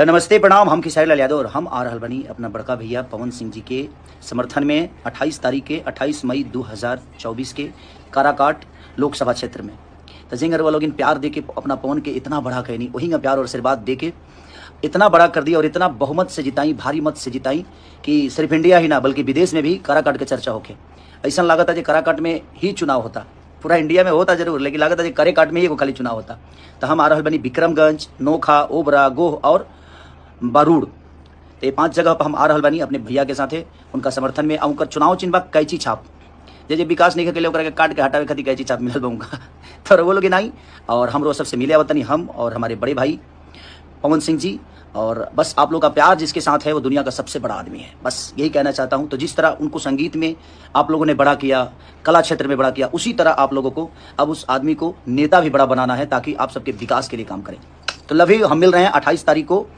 तो नमस्ते प्रणाम हम लाल यादव और हम आ रहल बनी अपना बड़का भैया पवन सिंह जी के समर्थन में 28 तारीख के 28 मई 2024 के काराकाट लोकसभा क्षेत्र में तो जिंग अरवा लोग प्यार दे के अपना पवन के इतना बड़ा कहनी वही प्यार और आशीर्वाद दे के इतना बड़ा कर दिया और इतना बहुमत से जिताई भारी मत से जिताई कि सिर्फ इंडिया ही ना बल्कि विदेश में भी काराकाट के चर्चा होके ऐसा लगा था जो काराकाट में ही चुनाव होता पूरा इंडिया में होता जरूर लेकिन लगा था जो करेकाट में ही वो खाली चुनाव होता तो हम आ रहा बनी विक्रमगंज नोखा ओबरा गोह और बारूड तो ये पांच जगह पर हम आ रहा बनी अपने भैया के साथ उनका समर्थन में उनका चुनाव चिन्ह बा कैची छाप जैसे विकास नहीं के लिए के काट के हटावे खाती कैची छाप मिलल बा तो वो लोग नहीं और हम हमरो सबसे मिले वतनी हम और हमारे बड़े भाई पवन सिंह जी और बस आप लोग का प्यार जिसके साथ है वो दुनिया का सबसे बड़ा आदमी है बस यही कहना चाहता हूँ तो जिस तरह उनको संगीत में आप लोगों ने बड़ा किया कला क्षेत्र में बड़ा किया उसी तरह आप लोगों को अब उस आदमी को नेता भी बड़ा बनाना है ताकि आप सबके विकास के लिए काम करें तो लव हम मिल रहे हैं अट्ठाईस तारीख को